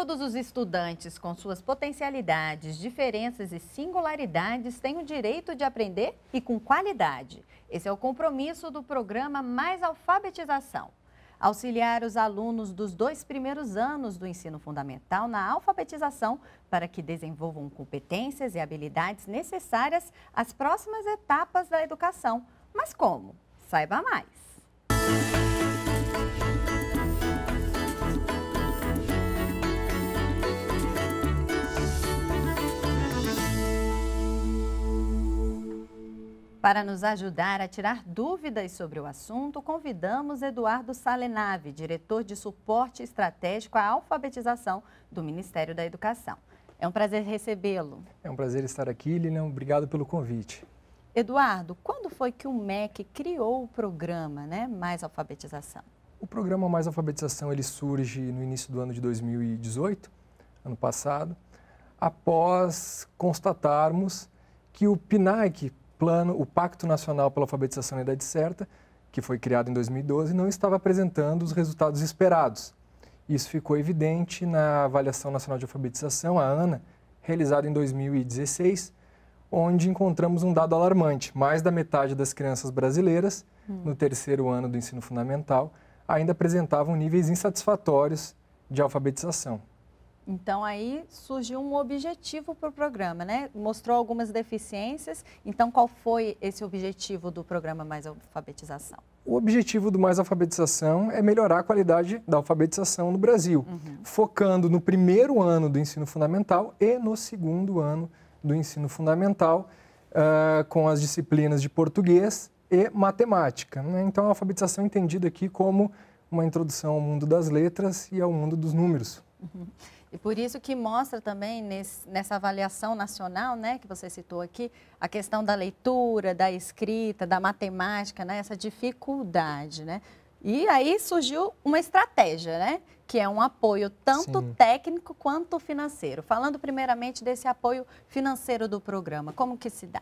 Todos os estudantes, com suas potencialidades, diferenças e singularidades, têm o direito de aprender e com qualidade. Esse é o compromisso do programa Mais Alfabetização. Auxiliar os alunos dos dois primeiros anos do ensino fundamental na alfabetização para que desenvolvam competências e habilidades necessárias às próximas etapas da educação. Mas como? Saiba mais! Para nos ajudar a tirar dúvidas sobre o assunto, convidamos Eduardo Salenave, diretor de suporte estratégico à alfabetização do Ministério da Educação. É um prazer recebê-lo. É um prazer estar aqui, Lilian. Obrigado pelo convite. Eduardo, quando foi que o MEC criou o programa né, Mais Alfabetização? O programa Mais Alfabetização ele surge no início do ano de 2018, ano passado, após constatarmos que o PNAC, plano, o Pacto Nacional pela Alfabetização na Idade Certa, que foi criado em 2012, não estava apresentando os resultados esperados. Isso ficou evidente na Avaliação Nacional de Alfabetização, a ANA, realizada em 2016, onde encontramos um dado alarmante: mais da metade das crianças brasileiras, hum. no terceiro ano do ensino fundamental, ainda apresentavam níveis insatisfatórios de alfabetização. Então aí surgiu um objetivo para o programa, né? Mostrou algumas deficiências. Então qual foi esse objetivo do programa Mais Alfabetização? O objetivo do Mais Alfabetização é melhorar a qualidade da alfabetização no Brasil, uhum. focando no primeiro ano do ensino fundamental e no segundo ano do ensino fundamental, uh, com as disciplinas de português e matemática. Né? Então a alfabetização é entendida aqui como uma introdução ao mundo das letras e ao mundo dos números. Uhum. E por isso que mostra também nesse, nessa avaliação nacional, né, que você citou aqui, a questão da leitura, da escrita, da matemática, né, essa dificuldade, né? E aí surgiu uma estratégia, né? Que é um apoio tanto Sim. técnico quanto financeiro. Falando primeiramente desse apoio financeiro do programa, como que se dá?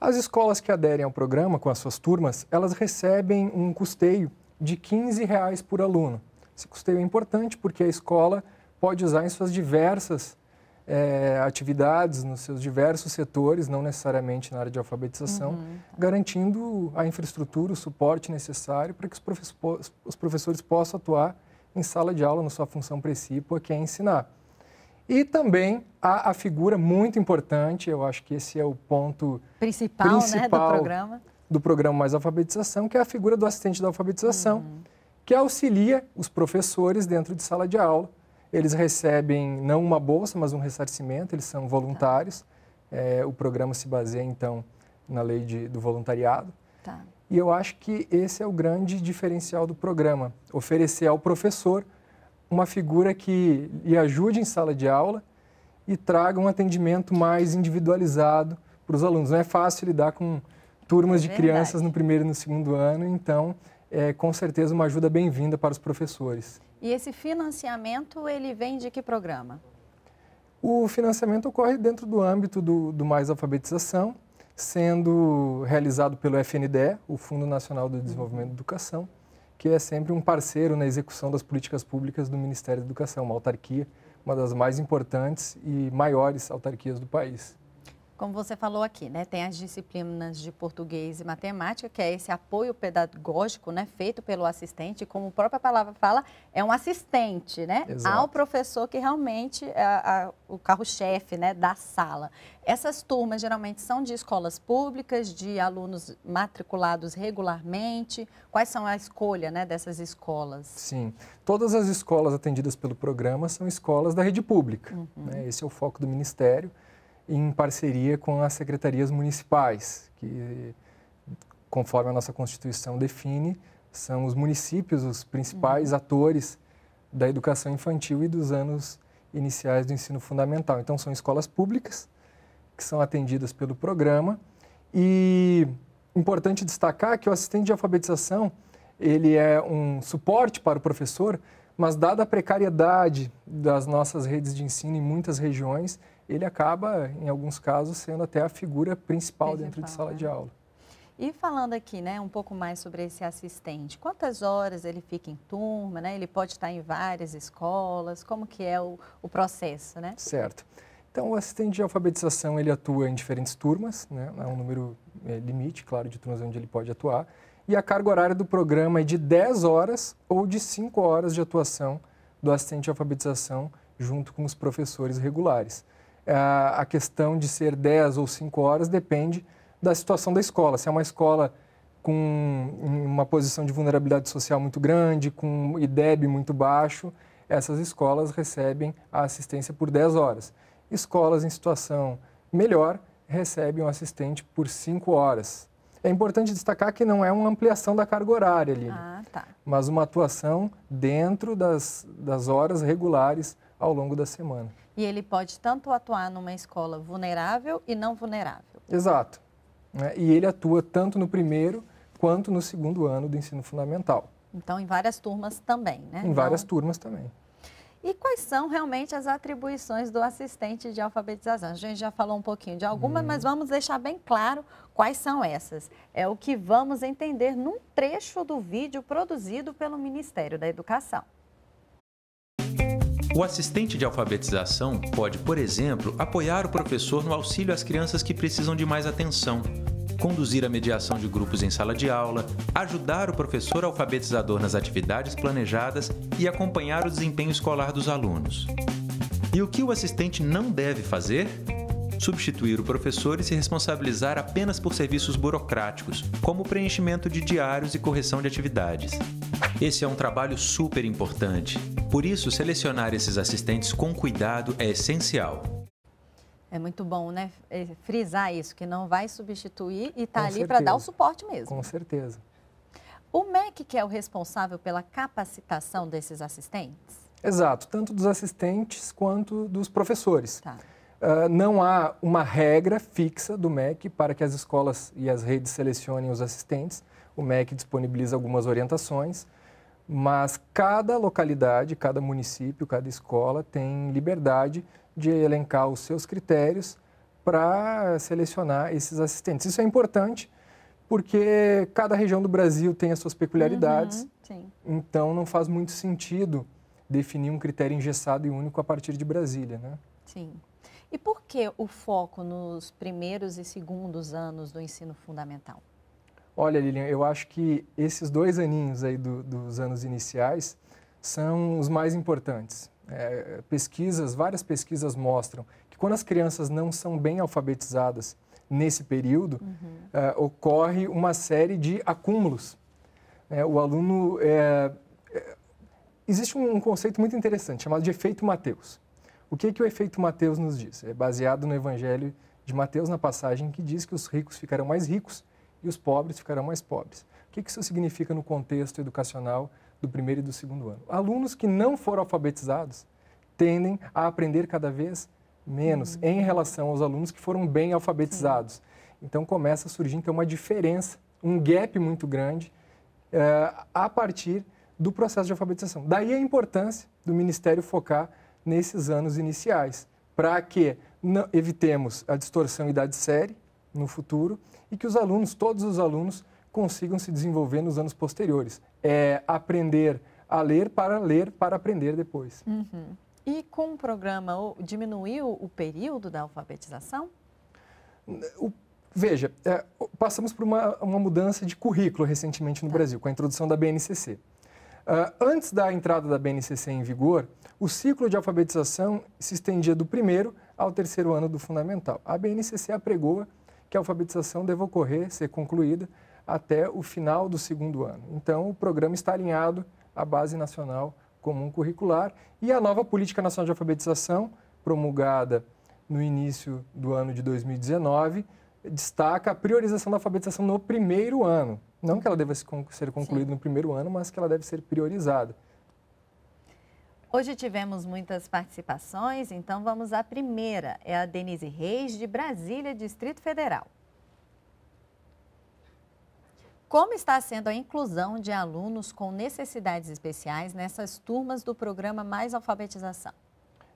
As escolas que aderem ao programa com as suas turmas, elas recebem um custeio de R$ 15 reais por aluno. Esse custeio é importante porque a escola pode usar em suas diversas é, atividades, nos seus diversos setores, não necessariamente na área de alfabetização, uhum. garantindo a infraestrutura, o suporte necessário para que os, os professores possam atuar em sala de aula na sua função principal, que é ensinar. E também há a figura muito importante, eu acho que esse é o ponto principal, principal né, do programa. Do programa Mais Alfabetização, que é a figura do assistente da alfabetização, uhum. que auxilia os professores dentro de sala de aula eles recebem não uma bolsa, mas um ressarcimento, eles são tá. voluntários. Tá. É, o programa se baseia, então, na lei de, do voluntariado. Tá. E eu acho que esse é o grande diferencial do programa, oferecer ao professor uma figura que lhe ajude em sala de aula e traga um atendimento mais individualizado para os alunos. Não é fácil lidar com turmas é de crianças no primeiro e no segundo ano, então é com certeza uma ajuda bem-vinda para os professores. E esse financiamento, ele vem de que programa? O financiamento ocorre dentro do âmbito do, do Mais Alfabetização, sendo realizado pelo FNDE, o Fundo Nacional do Desenvolvimento da Educação, que é sempre um parceiro na execução das políticas públicas do Ministério da Educação, uma autarquia, uma das mais importantes e maiores autarquias do país. Como você falou aqui, né, tem as disciplinas de português e matemática, que é esse apoio pedagógico, né, feito pelo assistente, como a própria palavra fala, é um assistente, né, Exato. ao professor que realmente é a, o carro-chefe, né, da sala. Essas turmas geralmente são de escolas públicas, de alunos matriculados regularmente. Quais são a escolha, né, dessas escolas? Sim, todas as escolas atendidas pelo programa são escolas da rede pública. Uhum. Né? Esse é o foco do Ministério em parceria com as secretarias municipais, que, conforme a nossa Constituição define, são os municípios os principais uhum. atores da educação infantil e dos anos iniciais do ensino fundamental. Então, são escolas públicas que são atendidas pelo programa e importante destacar que o assistente de alfabetização ele é um suporte para o professor, mas dada a precariedade das nossas redes de ensino em muitas regiões, ele acaba, em alguns casos, sendo até a figura principal, dentro de sala de é. aula. E falando aqui, né, um pouco mais sobre esse assistente, quantas horas ele fica em turma, né? Ele pode estar em várias escolas, como que é o, o processo, né? Certo. Então, o assistente de alfabetização, ele atua em diferentes turmas, né? Há é um número é, limite, claro, de turmas onde ele pode atuar. E a carga horária do programa é de 10 horas ou de 5 horas de atuação do assistente de alfabetização junto com os professores regulares. É, a questão de ser 10 ou 5 horas depende da situação da escola. Se é uma escola com uma posição de vulnerabilidade social muito grande, com IDEB muito baixo, essas escolas recebem a assistência por 10 horas. Escolas em situação melhor recebem um assistente por 5 horas. É importante destacar que não é uma ampliação da carga horária ali, né? ah, tá. mas uma atuação dentro das, das horas regulares ao longo da semana. E ele pode tanto atuar numa escola vulnerável e não vulnerável. Exato. Né? E ele atua tanto no primeiro quanto no segundo ano do ensino fundamental. Então, em várias turmas também, né? Em então... várias turmas também. E quais são realmente as atribuições do assistente de alfabetização? A gente já falou um pouquinho de algumas, hum. mas vamos deixar bem claro quais são essas. É o que vamos entender num trecho do vídeo produzido pelo Ministério da Educação. O assistente de alfabetização pode, por exemplo, apoiar o professor no auxílio às crianças que precisam de mais atenção, conduzir a mediação de grupos em sala de aula, ajudar o professor alfabetizador nas atividades planejadas e acompanhar o desempenho escolar dos alunos. E o que o assistente não deve fazer? substituir o professor e se responsabilizar apenas por serviços burocráticos, como o preenchimento de diários e correção de atividades. Esse é um trabalho super importante. Por isso, selecionar esses assistentes com cuidado é essencial. É muito bom, né? É, frisar isso, que não vai substituir e está ali para dar o suporte mesmo. Com certeza. O MEC que é o responsável pela capacitação desses assistentes? Exato, tanto dos assistentes quanto dos professores. Tá. Ah, não há uma regra fixa do MEC para que as escolas e as redes selecionem os assistentes. O MEC disponibiliza algumas orientações, mas cada localidade, cada município, cada escola tem liberdade de elencar os seus critérios para selecionar esses assistentes. Isso é importante porque cada região do Brasil tem as suas peculiaridades, uhum, então não faz muito sentido definir um critério engessado e único a partir de Brasília, né? Sim. E por que o foco nos primeiros e segundos anos do ensino fundamental? Olha, Lilian, eu acho que esses dois aninhos aí do, dos anos iniciais são os mais importantes. É, pesquisas, várias pesquisas mostram que quando as crianças não são bem alfabetizadas nesse período, uhum. é, ocorre uma série de acúmulos. É, o aluno é, é, existe um conceito muito interessante chamado de efeito Mateus. O que, que o efeito Mateus nos diz? É baseado no Evangelho de Mateus, na passagem que diz que os ricos ficarão mais ricos e os pobres ficarão mais pobres. O que, que isso significa no contexto educacional do primeiro e do segundo ano? Alunos que não foram alfabetizados tendem a aprender cada vez menos uhum. em relação aos alunos que foram bem alfabetizados. Uhum. Então começa a surgir então uma diferença, um gap muito grande uh, a partir do processo de alfabetização. Daí a importância do Ministério focar nesses anos iniciais, para que não, evitemos a distorção idade-série no futuro e que os alunos, todos os alunos, consigam se desenvolver nos anos posteriores. É aprender a ler para ler para aprender depois. Uhum. E com o programa, diminuiu o período da alfabetização? O, veja, é, passamos por uma, uma mudança de currículo recentemente no tá. Brasil, com a introdução da BNCC. Ah, antes da entrada da BNCC em vigor, o ciclo de alfabetização se estendia do primeiro ao terceiro ano do fundamental. A BNCC apregou que a alfabetização deve ocorrer, ser concluída, até o final do segundo ano. Então, o programa está alinhado à Base Nacional Comum Curricular e à nova Política Nacional de Alfabetização, promulgada no início do ano de 2019, destaca a priorização da alfabetização no primeiro ano, não que ela deva ser concluída Sim. no primeiro ano, mas que ela deve ser priorizada. Hoje tivemos muitas participações, então vamos à primeira. É a Denise Reis, de Brasília, Distrito Federal. Como está sendo a inclusão de alunos com necessidades especiais nessas turmas do programa Mais Alfabetização?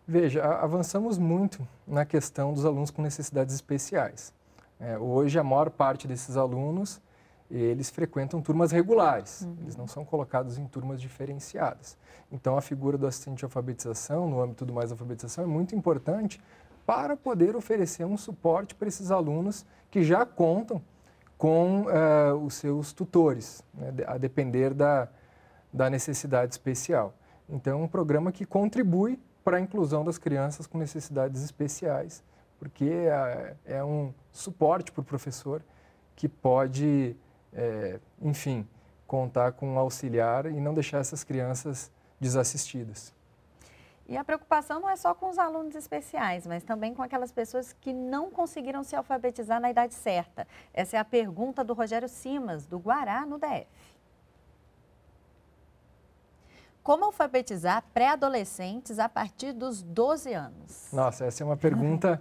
Veja, avançamos muito na questão dos alunos com necessidades especiais. É, hoje, a maior parte desses alunos eles frequentam turmas regulares, uhum. eles não são colocados em turmas diferenciadas. Então, a figura do assistente de alfabetização, no âmbito do mais alfabetização, é muito importante para poder oferecer um suporte para esses alunos que já contam com uh, os seus tutores, né, a depender da, da necessidade especial. Então, é um programa que contribui para a inclusão das crianças com necessidades especiais, porque uh, é um suporte para o professor que pode é, enfim, contar com um auxiliar e não deixar essas crianças desassistidas. E a preocupação não é só com os alunos especiais, mas também com aquelas pessoas que não conseguiram se alfabetizar na idade certa. Essa é a pergunta do Rogério Simas, do Guará, no DF. Como alfabetizar pré-adolescentes a partir dos 12 anos? Nossa, essa é uma pergunta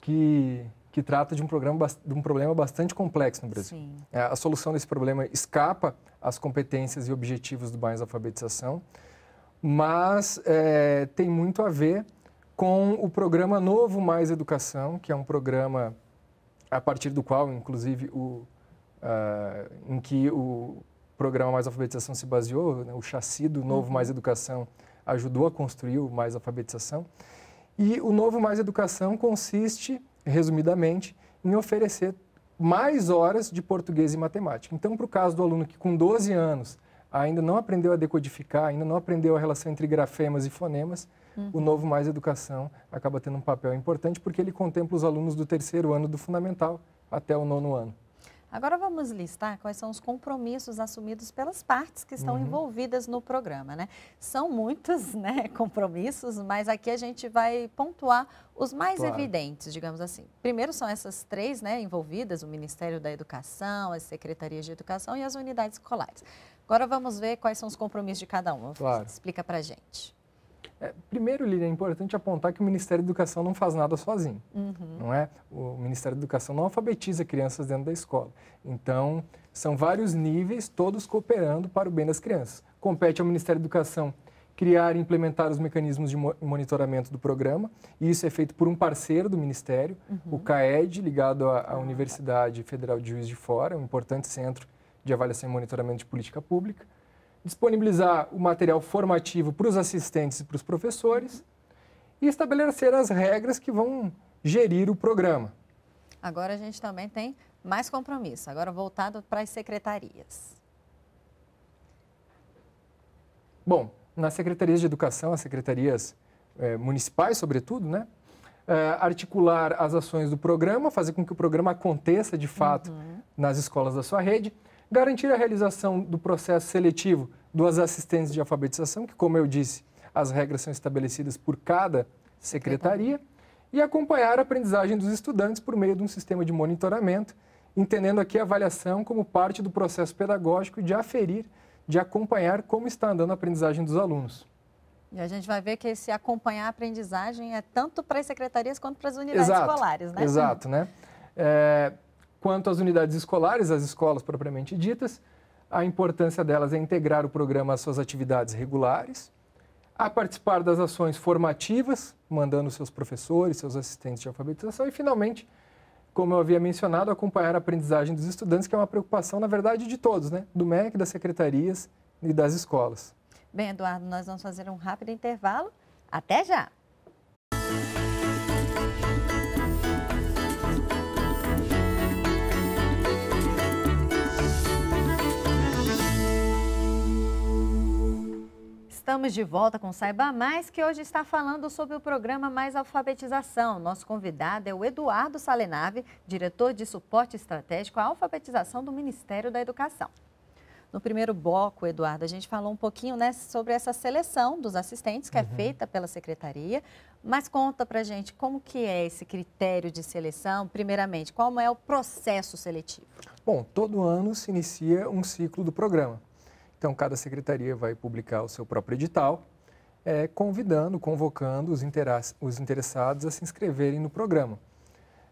que que trata de um, programa, de um problema bastante complexo no Brasil. É, a solução desse problema escapa às competências e objetivos do mais alfabetização, mas é, tem muito a ver com o programa Novo Mais Educação, que é um programa a partir do qual, inclusive, o, uh, em que o programa Mais Alfabetização se baseou, né, o chassi do Novo uhum. Mais Educação ajudou a construir o Mais Alfabetização. E o Novo Mais Educação consiste resumidamente, em oferecer mais horas de português e matemática. Então, para o caso do aluno que com 12 anos ainda não aprendeu a decodificar, ainda não aprendeu a relação entre grafemas e fonemas, uhum. o novo Mais Educação acaba tendo um papel importante porque ele contempla os alunos do terceiro ano do fundamental até o nono ano. Agora vamos listar quais são os compromissos assumidos pelas partes que estão uhum. envolvidas no programa, né? São muitos, né, compromissos, mas aqui a gente vai pontuar os mais claro. evidentes, digamos assim. Primeiro são essas três, né, envolvidas, o Ministério da Educação, as Secretarias de Educação e as unidades escolares. Agora vamos ver quais são os compromissos de cada um. Claro. Explica pra gente. É, primeiro, Lili, é importante apontar que o Ministério da Educação não faz nada sozinho, uhum. não é? O Ministério da Educação não alfabetiza crianças dentro da escola. Então, são vários níveis, todos cooperando para o bem das crianças. Compete ao Ministério da Educação criar e implementar os mecanismos de monitoramento do programa, e isso é feito por um parceiro do Ministério, uhum. o CAED, ligado à, à ah, tá. Universidade Federal de Juiz de Fora, um importante centro de avaliação e monitoramento de política pública disponibilizar o material formativo para os assistentes e para os professores e estabelecer as regras que vão gerir o programa. Agora a gente também tem mais compromisso, agora voltado para as secretarias. Bom, nas secretarias de educação, as secretarias eh, municipais, sobretudo, né? Eh, articular as ações do programa, fazer com que o programa aconteça de fato uhum. nas escolas da sua rede Garantir a realização do processo seletivo dos assistentes de alfabetização, que, como eu disse, as regras são estabelecidas por cada secretaria, e acompanhar a aprendizagem dos estudantes por meio de um sistema de monitoramento, entendendo aqui a avaliação como parte do processo pedagógico de aferir, de acompanhar como está andando a aprendizagem dos alunos. E a gente vai ver que esse acompanhar a aprendizagem é tanto para as secretarias quanto para as unidades exato, escolares, né? Exato, né? É, Quanto às unidades escolares, as escolas propriamente ditas, a importância delas é integrar o programa às suas atividades regulares, a participar das ações formativas, mandando seus professores, seus assistentes de alfabetização e, finalmente, como eu havia mencionado, acompanhar a aprendizagem dos estudantes, que é uma preocupação, na verdade, de todos, né? do MEC, das secretarias e das escolas. Bem, Eduardo, nós vamos fazer um rápido intervalo. Até já! Estamos de volta com Saiba Mais, que hoje está falando sobre o programa Mais Alfabetização. Nosso convidado é o Eduardo Salenave, diretor de suporte estratégico à alfabetização do Ministério da Educação. No primeiro bloco, Eduardo, a gente falou um pouquinho né, sobre essa seleção dos assistentes que é uhum. é feita pela secretaria, mas conta pra gente como que é esse critério de seleção, primeiramente, qual é o processo seletivo? Bom, todo ano se inicia um ciclo do programa. Então, cada secretaria vai publicar o seu próprio edital, é, convidando, convocando os, os, interessados a se inscreverem no programa.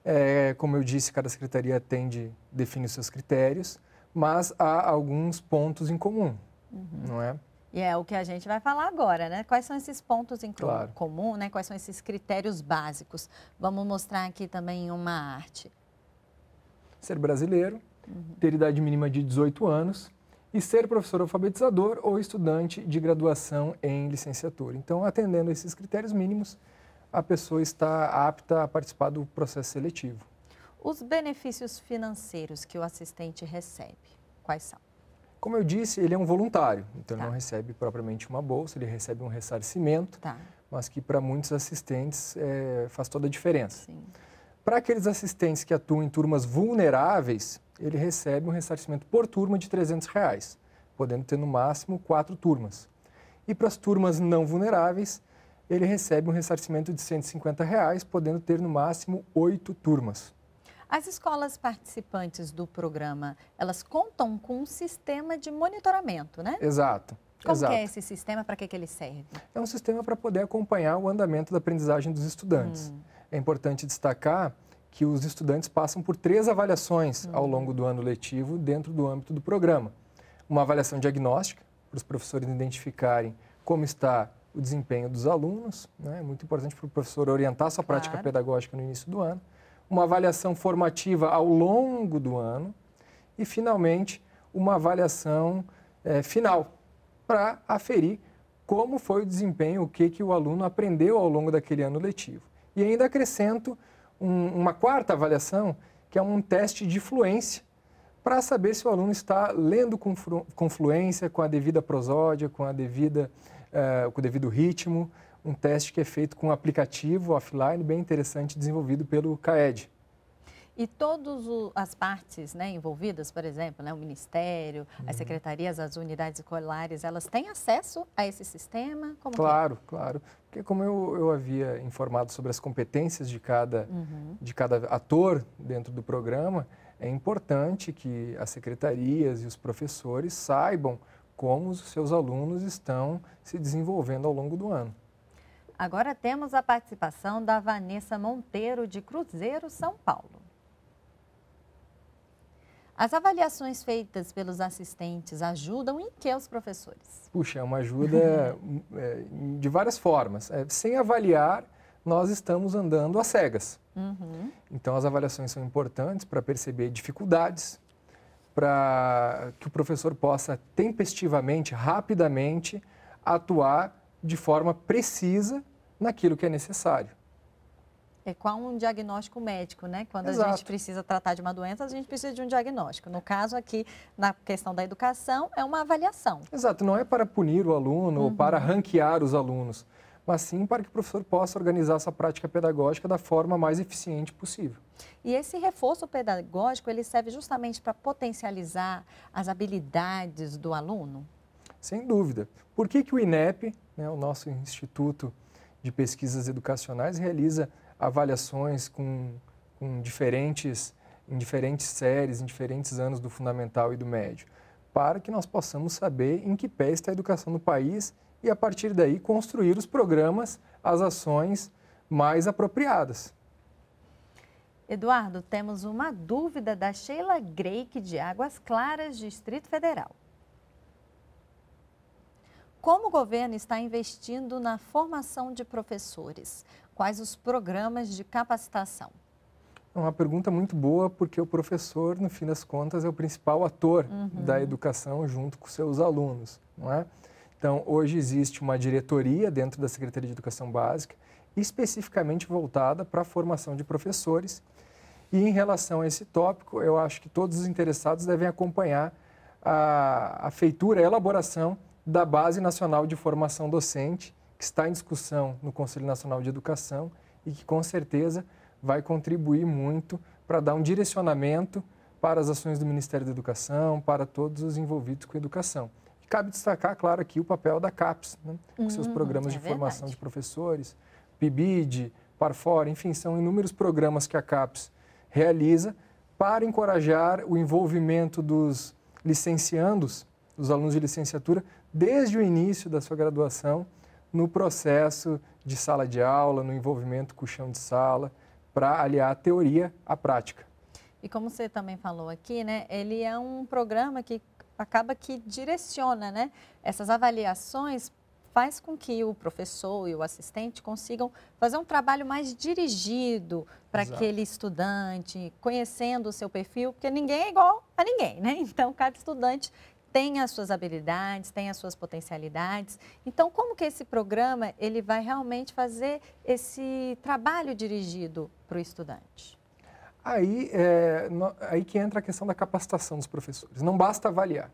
É, como eu disse, cada secretaria atende, define os seus critérios, mas há alguns pontos em comum, uhum. não é? E é o que a gente vai falar agora, né? Quais são esses pontos em claro. comum, né? Quais são esses critérios básicos? Vamos mostrar aqui também uma arte. Ser brasileiro, uhum. ter idade mínima de 18 anos, e ser professor alfabetizador ou estudante de graduação em licenciatura. Então, atendendo a esses critérios mínimos, a pessoa está apta a participar do processo seletivo. Os benefícios financeiros que o assistente recebe, quais são? Como eu disse, ele é um voluntário, então tá. ele não recebe propriamente uma bolsa, ele recebe um ressarcimento, tá. mas que para muitos assistentes é, faz toda a diferença. Para aqueles assistentes que atuam em turmas vulneráveis, ele recebe um ressarcimento por turma de 300 reais, podendo ter no máximo quatro turmas. E para as turmas não vulneráveis, ele recebe um ressarcimento de 150 reais, podendo ter no máximo oito turmas. As escolas participantes do programa, elas contam com um sistema de monitoramento, né? Exato. Como é Exato. é esse sistema? Para que, que ele serve? É um sistema para poder acompanhar o andamento da aprendizagem dos estudantes. Hum. É importante destacar que os estudantes passam por três avaliações ao uhum. longo do ano letivo dentro do âmbito do programa. Uma avaliação diagnóstica, para os professores identificarem como está o desempenho dos alunos, né? é muito importante para o professor orientar sua prática claro. pedagógica no início do ano. Uma avaliação formativa ao longo do ano e, finalmente, uma avaliação é, final para aferir como foi o desempenho, o que, que o aluno aprendeu ao longo daquele ano letivo. E ainda acrescento um, uma quarta avaliação, que é um teste de fluência, para saber se o aluno está lendo com, com fluência, com a devida prosódia, com, a devida, uh, com o devido ritmo. Um teste que é feito com um aplicativo offline bem interessante, desenvolvido pelo CAED. E todas as partes né, envolvidas, por exemplo, né, o Ministério, uhum. as secretarias, as unidades escolares, elas têm acesso a esse sistema? Como é? claro, é? claro. Porque como eu, eu havia informado sobre as competências de cada, uhum. de cada ator dentro do programa, é importante que as secretarias e os professores saibam como os seus alunos estão se desenvolvendo ao longo do ano. Agora temos a participação da Vanessa Monteiro, de Cruzeiro, São Paulo. As avaliações feitas pelos assistentes ajudam em que os professores? Puxa, é uma ajuda é, de várias formas. É, sem avaliar, nós estamos andando às cegas. Uhum. Então, as avaliações são importantes para perceber dificuldades, para que o professor possa tempestivamente, rapidamente, atuar de forma precisa naquilo que é necessário. É qual um diagnóstico médico, né? Quando Exato. a gente precisa tratar de uma doença, a gente precisa de um diagnóstico. No caso aqui, na questão da educação, é uma avaliação. Exato, não é para punir o aluno uhum. ou para uhum. ranquear os alunos, mas sim para que o professor possa organizar essa prática pedagógica da forma mais eficiente possível. E esse reforço pedagógico, ele serve justamente para potencializar as habilidades do aluno? Sem dúvida. Por que, que o INEP, né, o nosso Instituto de Pesquisas Educacionais, realiza avaliações com, com diferentes, em diferentes séries, em diferentes anos do fundamental e do médio, para que nós possamos saber em que pé está a educação no país e, a partir daí, construir os programas, as ações mais apropriadas. Eduardo, temos uma dúvida da Sheila Greik de Águas Claras, Distrito Federal. Como o governo está investindo na formação de professores? quais os programas de capacitação? É uma pergunta muito boa, porque o professor, no fim das contas, é o principal ator uhum. da educação junto com seus alunos, não é? Então, hoje existe uma diretoria dentro da Secretaria de Educação Básica, especificamente voltada para a formação de professores. E em relação a esse tópico, eu acho que todos os interessados devem acompanhar a, a feitura, a elaboração da Base Nacional de Formação Docente, que está em discussão no Conselho Nacional de Educação e que, com certeza, vai contribuir muito para dar um direcionamento para as ações do Ministério da Educação, para todos os envolvidos com educação. E cabe destacar, claro, aqui o papel da CAPES, né? com seus hum, programas é de verdade. formação de professores, PIBID, Parfora, enfim, são inúmeros programas que a CAPES realiza para encorajar o envolvimento dos licenciandos, dos alunos de licenciatura, desde o início da sua graduação, no processo de sala de aula, no envolvimento com o chão de sala, para aliar a teoria à prática. E como você também falou aqui, né, ele é um programa que acaba que direciona, né, essas avaliações faz com que o professor e o assistente consigam fazer um trabalho mais dirigido para aquele estudante, conhecendo o seu perfil, porque ninguém é igual a ninguém, né? Então, cada estudante tem as suas habilidades, tem as suas potencialidades. Então, como que esse programa ele vai realmente fazer esse trabalho dirigido para o estudante? Aí, é, no, aí que entra a questão da capacitação dos professores. Não basta avaliar.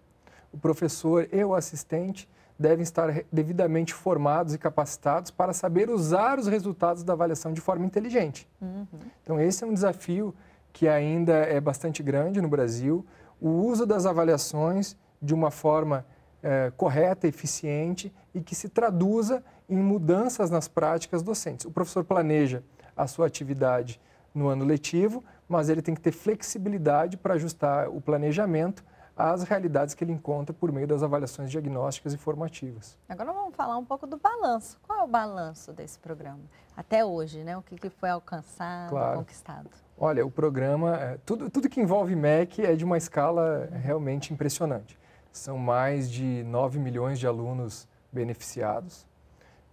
O professor e o assistente devem estar devidamente formados e capacitados para saber usar os resultados da avaliação de forma inteligente. Uhum. Então, esse é um desafio que ainda é bastante grande no Brasil, o uso das avaliações de uma forma é, correta, eficiente e que se traduza em mudanças nas práticas docentes. O professor planeja a sua atividade no ano letivo, mas ele tem que ter flexibilidade para ajustar o planejamento às realidades que ele encontra por meio das avaliações diagnósticas e formativas. Agora vamos falar um pouco do balanço. Qual é o balanço desse programa? Até hoje, né? O que, que foi alcançado, claro. conquistado? Olha, o programa, eh, tudo, tudo que envolve MEC é de uma escala realmente impressionante são mais de 9 milhões de alunos beneficiados,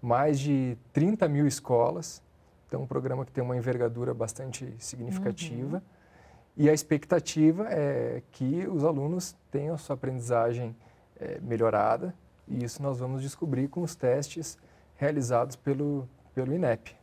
mais de 30 mil escolas. Então, um programa que tem uma envergadura bastante significativa. Uhum. E a expectativa é que os alunos tenham a sua aprendizagem é, melhorada, e isso nós vamos descobrir com os testes realizados pelo, pelo INEP.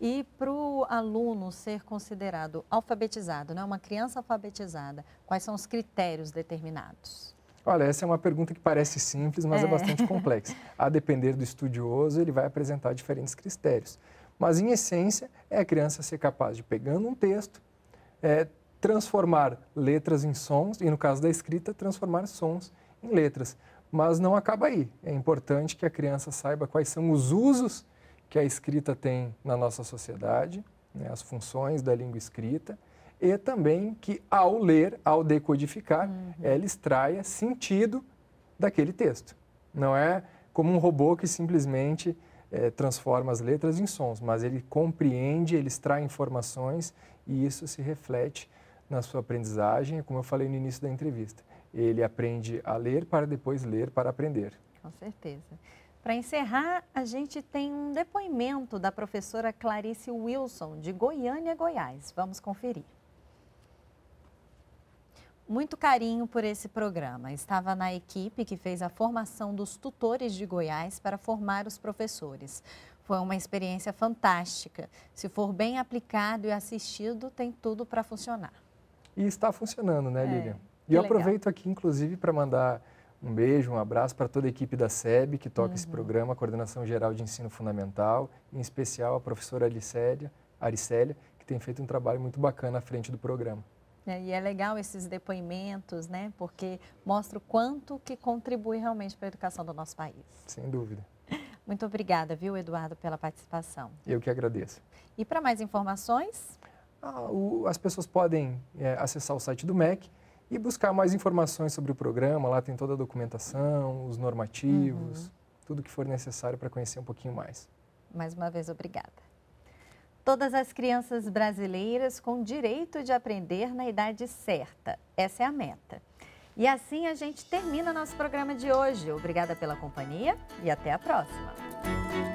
E para o aluno ser considerado alfabetizado, né, uma criança alfabetizada, quais são os critérios determinados? Olha, essa é uma pergunta que parece simples, mas é, é bastante complexa. A depender do estudioso, ele vai apresentar diferentes critérios. Mas, em essência, é a criança ser capaz de, pegando um texto, é, transformar letras em sons, e no caso da escrita, transformar sons em letras. Mas não acaba aí. É importante que a criança saiba quais são os usos que a escrita tem na nossa sociedade, né, as funções da língua escrita, e também que ao ler, ao decodificar, uhum. ela extraia sentido daquele texto. Não é como um robô que simplesmente é, transforma as letras em sons, mas ele compreende, ele extrai informações e isso se reflete na sua aprendizagem, como eu falei no início da entrevista. Ele aprende a ler para depois ler para aprender. Com certeza. Para encerrar, a gente tem um depoimento da professora Clarice Wilson, de Goiânia, Goiás. Vamos conferir muito carinho por esse programa. Estava na equipe que fez a formação dos tutores de Goiás para formar os professores. Foi uma experiência fantástica. Se for bem aplicado e assistido, tem tudo para funcionar. E está funcionando, né, é, Lívia? É, e eu legal. aproveito aqui, inclusive, para mandar um beijo, um abraço para toda a equipe da SEB que toca uhum. esse programa, a Coordenação Geral de Ensino Fundamental, em especial a professora Aricélia, Aricélia, que tem feito um trabalho muito bacana à frente do programa. É, e é legal esses depoimentos, né? Porque mostra o quanto que contribui realmente para a educação do nosso país. Sem dúvida. Muito obrigada, viu, Eduardo, pela participação. Eu que agradeço. E para mais informações? Ah, o, as pessoas podem é, acessar o site do MEC e buscar mais informações sobre o programa. Lá tem toda a documentação, os normativos, uhum. tudo que for necessário para conhecer um pouquinho mais. Mais uma vez, obrigada. Todas as crianças brasileiras com direito de aprender na idade certa. Essa é a meta. E assim a gente termina nosso programa de hoje. Obrigada pela companhia e até a próxima.